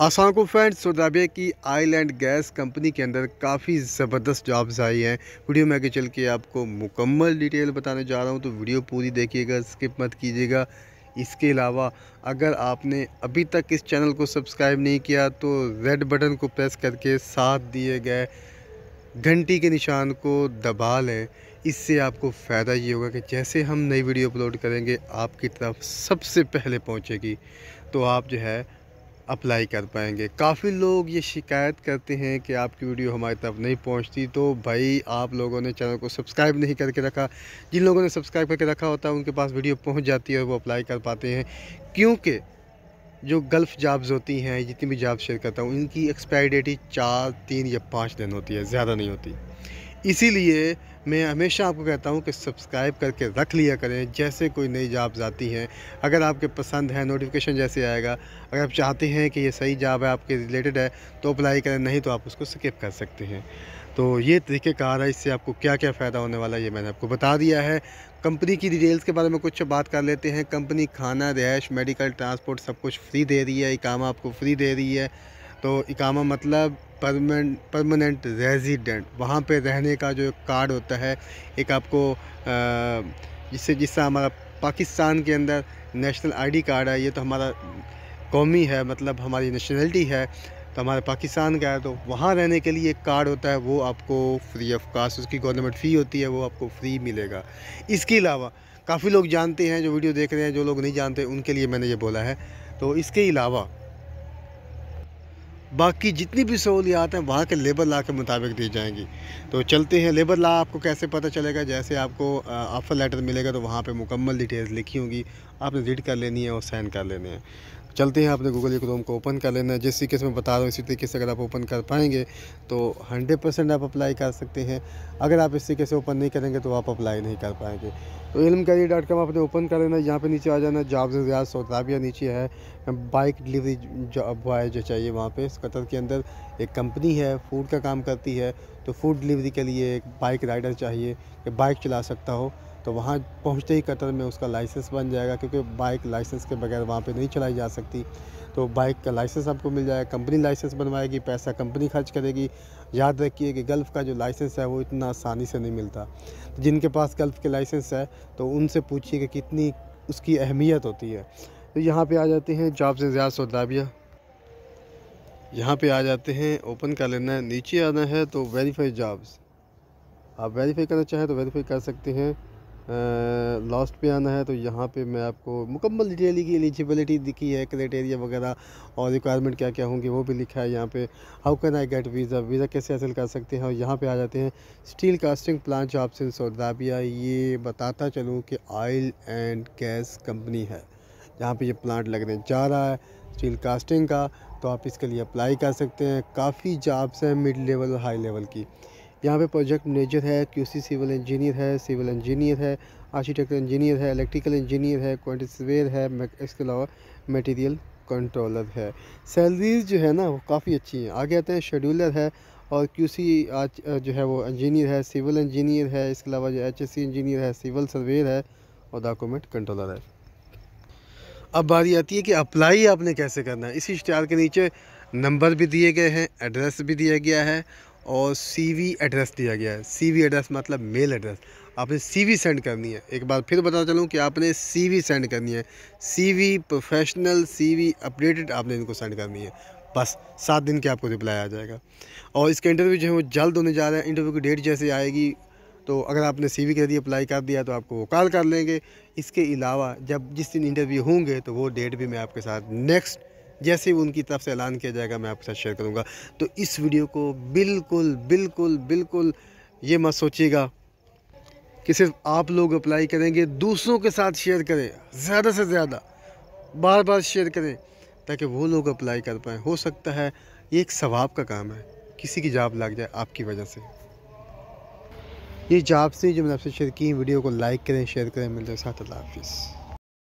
को friends so तो दाबिया की आइलैंड गैस कंपनी के अंदर काफ़ी ज़बरदस्त जॉब्स आई हैं वीडियो में आगे चल के आपको मुकम्मल डिटेल बताने जा रहा हूँ तो वीडियो पूरी देखिएगा स्किप मत कीजिएगा इसके अलावा अगर आपने अभी तक इस चैनल को सब्सक्राइब नहीं किया तो रेड बटन को प्रेस करके साथ दिए गए घंटी के निशान को दबा लें इससे आपको फ़ायदा ये होगा कि जैसे हम नई वीडियो अपलोड करेंगे आपकी तरफ सबसे पहले पहुँचेगी तो आप जो है अप्लाई कर पाएंगे काफ़ी लोग ये शिकायत करते हैं कि आपकी वीडियो हमारी तरफ नहीं पहुंचती तो भाई आप लोगों ने चैनल को सब्सक्राइब नहीं करके रखा जिन लोगों ने सब्सक्राइब करके रखा होता है उनके पास वीडियो पहुंच जाती है और वो अप्लाई कर पाते हैं क्योंकि जो गल्फ़ जॉब्स होती हैं जितनी भी जॉब शेयर करता हूँ उनकी एक्सपायरी डेट ही चार तीन या पाँच दिन होती है ज़्यादा नहीं होती इसीलिए मैं हमेशा आपको कहता हूँ कि सब्सक्राइब करके रख लिया करें जैसे कोई नई जॉब्स आती हैं अगर आपके पसंद है नोटिफिकेशन जैसे आएगा अगर आप चाहते हैं कि ये सही जॉब है आपके रिलेटेड है तो अप्लाई करें नहीं तो आप उसको स्किप कर सकते हैं तो ये तरीक़ेकार है इससे आपको क्या क्या फ़ायदा होने वाला है ये मैंने आपको बता दिया है कंपनी की डिटेल्स के बारे में कुछ बात कर लेते हैं कंपनी खाना रैश मेडिकल ट्रांसपोर्ट सब कुछ फ्री दे रही है काम आपको फ्री दे रही है तो इकामा मतलब परमानेंट परमानेंट रेजिडेंट वहाँ पे रहने का जो कार्ड होता है एक आपको जिससे जिससे हमारा पाकिस्तान के अंदर नेशनल आईडी कार्ड है ये तो हमारा कौमी है मतलब हमारी नेशनलिटी है तो हमारे पाकिस्तान का है तो वहाँ रहने के लिए एक कार्ड होता है वो आपको फ्री ऑफ कास्ट उसकी गवर्नमेंट फ़ी होती है वो आपको फ्री मिलेगा इसके अलावा काफ़ी लोग जानते हैं जो वीडियो देख रहे हैं जो लोग नहीं जानते उनके लिए मैंने ये बोला है तो इसके अलावा बाकी जितनी भी सहूलियात हैं वहाँ के लेबर ला के मुताबिक दी जाएंगी तो चलते हैं लेबर ला आपको कैसे पता चलेगा जैसे आपको ऑफ़र लेटर मिलेगा तो वहाँ पे मुकम्मल डिटेल्स लिखी होंगी आपने रीड कर लेनी है और साइन कर लेने हैं चलते हैं आपने गूगल क्रोम को ओपन कर लेना है जिस तरीके से मैं बता रहा हूँ इसी तरीके से अगर आप ओपन कर पाएंगे तो 100 परसेंट आप अप्लाई कर सकते हैं अगर आप इस तरीके से ओपन नहीं करेंगे तो आप अप्लाई नहीं कर पाएंगे तो इलम करियर डॉट कॉम आपने ओपन कर लेना यहाँ पर नीचे आ जाना जॉब्स रियाज सोत्राबिया नीचे है बाइक डिलीवरी जॉब बॉय जो चाहिए वहाँ पर कतर के अंदर एक कंपनी है फूड का काम करती है तो फूड डिलीवरी के लिए एक बाइक राइडर चाहिए कि बाइक चला सकता हो तो वहाँ पहुँचते ही कतर में उसका लाइसेंस बन जाएगा क्योंकि बाइक लाइसेंस के बगैर वहाँ पे नहीं चलाई जा सकती तो बाइक का लाइसेंस आपको मिल जाएगा कंपनी लाइसेंस बनवाएगी पैसा कंपनी खर्च करेगी याद रखिए कि गल्फ़ का जो लाइसेंस है वो इतना आसानी से नहीं मिलता तो जिनके पास गल्फ़ के लाइसेंस है तो उनसे पूछिए कि कितनी उसकी अहमियत होती है तो यहाँ पर आ जाते हैं जॉब्स ज्यादा सौदाबिया यहाँ पे आ जाते हैं ओपन कर लेना है नीचे आना है तो वेरीफाई जॉब्स आप वेरीफाई करना चाहें तो वेरीफाई कर सकते हैं लास्ट पे आना है तो यहाँ पे मैं आपको मुकम्मल डिटेल की एलिजिबिलिटी दिखी है क्राइटेरिया वगैरह और रिक्वायरमेंट क्या क्या होंगी वो भी लिखा है यहाँ पे how can I get visa visa कैसे हासिल कर सकते हैं और यहाँ पे आ जाते हैं steel casting plant jobs in सौदाबिया ये बताता चलूँ कि ऑयल एंड गैस कंपनी है जहाँ पर ये प्लांट लगने जा रहा है स्टील कास्टिंग का तो आप इसके लिए अप्लाई कर सकते हैं काफ़ी जॉब्स हैं मिड लेवल और हाई लेवल की यहाँ पे प्रोजेक्ट मैनेजर है क्यूसी सिविल इंजीनियर है सिविल इंजीनियर है आर्किटेक्ट इंजीनियर है इलेक्ट्रिकल इंजीनियर है क्वान्टिसवेयर है इसके अलावा मटेरियल कंट्रोलर है सैलरीज जो है ना वो काफ़ी अच्छी हैं आगे आते हैं शेड्यूलर है और क्यूसी आज जो है वो इंजीनियर है सिविल इंजीनियर है इसके अलावा जो सी इंजीनियर है सिविल सर्वेयर है और डॉक्यूमेंट कंट्रोलर है अब बारी आती है कि अप्लाई आपने कैसे करना है इसी इश्तहार के नीचे नंबर भी दिए गए हैं एड्रेस भी दिया गया है और सीवी एड्रेस दिया गया है सीवी एड्रेस मतलब मेल एड्रेस आपने सीवी सेंड करनी है एक बार फिर बता चलूँ कि आपने सीवी सेंड करनी है सीवी प्रोफेशनल सीवी अपडेटेड आपने इनको सेंड करनी है बस सात दिन के आपको रिप्लाई आ जाएगा और इसका इंटरव्यू जो है वो जल्द होने जा रहा है इंटरव्यू की डेट जैसे आएगी तो अगर आपने सी के यदि अप्लाई कर दिया तो आपको वो कॉल कर लेंगे इसके अलावा जब जिस दिन इंटरव्यू होंगे तो वो डेट भी मैं आपके साथ नेक्स्ट जैसे उनकी तरफ से ऐलान किया जाएगा मैं आपके साथ शेयर करूँगा तो इस वीडियो को बिल्कुल बिल्कुल बिल्कुल ये मत सोचिएगा कि सिर्फ आप लोग अप्लाई करेंगे दूसरों के साथ शेयर करें ज़्यादा से ज़्यादा बार बार शेयर करें ताकि वो लोग अप्लाई कर पाएँ हो सकता है ये एक सवाब का काम है किसी की जॉब लग जाए आपकी वजह से ये जॉब से जो मैंने आपसे शेयर की वीडियो को लाइक करें शेयर करें मिलते साथ अल्लाह हाफिज़